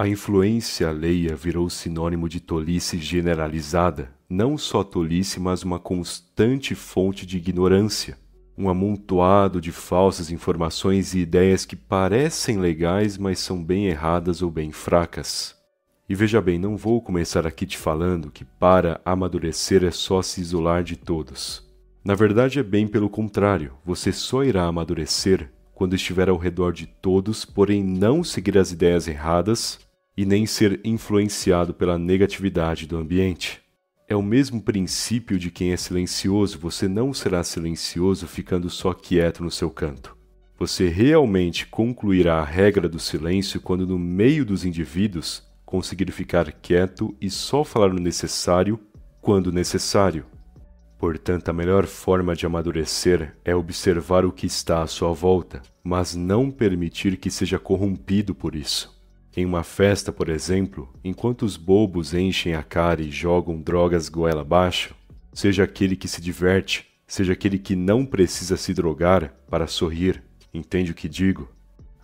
A influência alheia virou sinônimo de tolice generalizada, não só tolice, mas uma constante fonte de ignorância, um amontoado de falsas informações e ideias que parecem legais, mas são bem erradas ou bem fracas. E veja bem, não vou começar aqui te falando que para amadurecer é só se isolar de todos. Na verdade, é bem pelo contrário, você só irá amadurecer quando estiver ao redor de todos, porém não seguir as ideias erradas e nem ser influenciado pela negatividade do ambiente. É o mesmo princípio de quem é silencioso, você não será silencioso ficando só quieto no seu canto. Você realmente concluirá a regra do silêncio quando, no meio dos indivíduos, conseguir ficar quieto e só falar o necessário quando necessário. Portanto, a melhor forma de amadurecer é observar o que está à sua volta, mas não permitir que seja corrompido por isso. Em uma festa, por exemplo, enquanto os bobos enchem a cara e jogam drogas goela abaixo, seja aquele que se diverte, seja aquele que não precisa se drogar para sorrir, entende o que digo?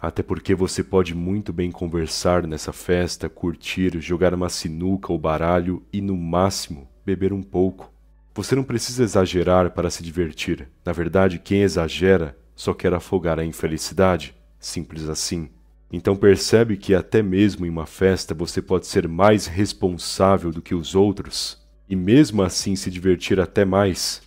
Até porque você pode muito bem conversar nessa festa, curtir, jogar uma sinuca ou baralho e, no máximo, beber um pouco. Você não precisa exagerar para se divertir. Na verdade, quem exagera só quer afogar a infelicidade. Simples assim. Então percebe que até mesmo em uma festa você pode ser mais responsável do que os outros e mesmo assim se divertir até mais.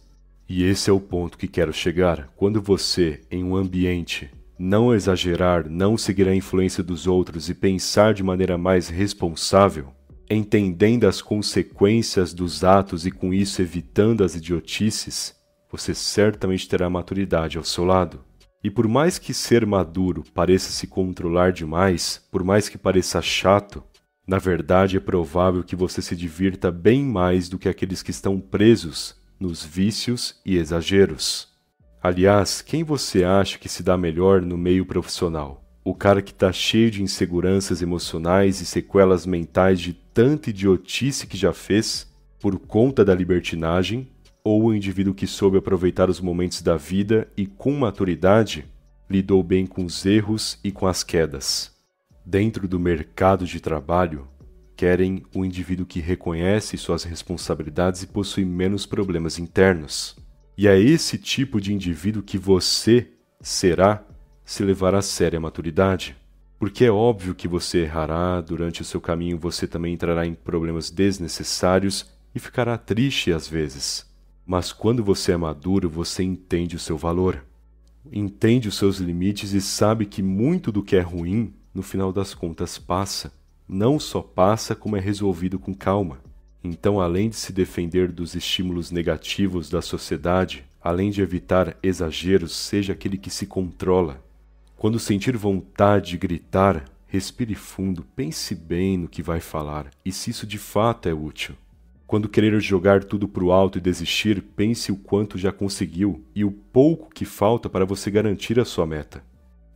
E esse é o ponto que quero chegar. Quando você, em um ambiente, não exagerar, não seguir a influência dos outros e pensar de maneira mais responsável, entendendo as consequências dos atos e com isso evitando as idiotices, você certamente terá maturidade ao seu lado. E por mais que ser maduro pareça se controlar demais, por mais que pareça chato, na verdade é provável que você se divirta bem mais do que aqueles que estão presos nos vícios e exageros. Aliás, quem você acha que se dá melhor no meio profissional? O cara que está cheio de inseguranças emocionais e sequelas mentais de tanta idiotice que já fez por conta da libertinagem? ou o indivíduo que soube aproveitar os momentos da vida e, com maturidade, lidou bem com os erros e com as quedas. Dentro do mercado de trabalho, querem o indivíduo que reconhece suas responsabilidades e possui menos problemas internos. E é esse tipo de indivíduo que você será se levar a sério a maturidade. Porque é óbvio que você errará, durante o seu caminho você também entrará em problemas desnecessários e ficará triste às vezes. Mas quando você é maduro, você entende o seu valor, entende os seus limites e sabe que muito do que é ruim, no final das contas, passa. Não só passa, como é resolvido com calma. Então, além de se defender dos estímulos negativos da sociedade, além de evitar exageros, seja aquele que se controla. Quando sentir vontade de gritar, respire fundo, pense bem no que vai falar e se isso de fato é útil. Quando querer jogar tudo para o alto e desistir, pense o quanto já conseguiu e o pouco que falta para você garantir a sua meta.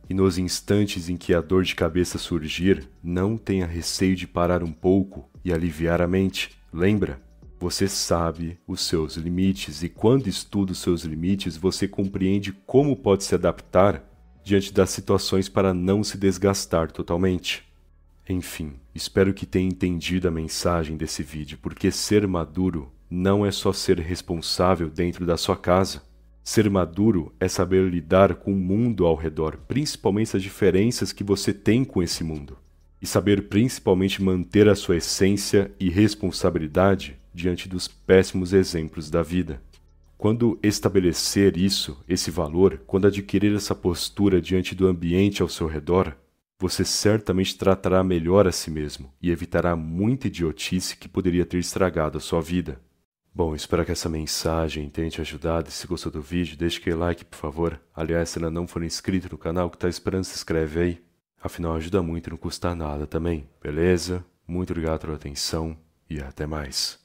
E nos instantes em que a dor de cabeça surgir, não tenha receio de parar um pouco e aliviar a mente. Lembra? Você sabe os seus limites e quando estuda os seus limites, você compreende como pode se adaptar diante das situações para não se desgastar totalmente. Enfim, espero que tenha entendido a mensagem desse vídeo, porque ser maduro não é só ser responsável dentro da sua casa. Ser maduro é saber lidar com o mundo ao redor, principalmente as diferenças que você tem com esse mundo. E saber principalmente manter a sua essência e responsabilidade diante dos péssimos exemplos da vida. Quando estabelecer isso, esse valor, quando adquirir essa postura diante do ambiente ao seu redor, você certamente tratará melhor a si mesmo e evitará muita idiotice que poderia ter estragado a sua vida. Bom, espero que essa mensagem tenha te ajudado. E se gostou do vídeo, deixe aquele like, por favor. Aliás, se ainda não for inscrito no canal, que está esperando, se inscreve aí. Afinal, ajuda muito e não custa nada também, beleza? Muito obrigado pela atenção e até mais.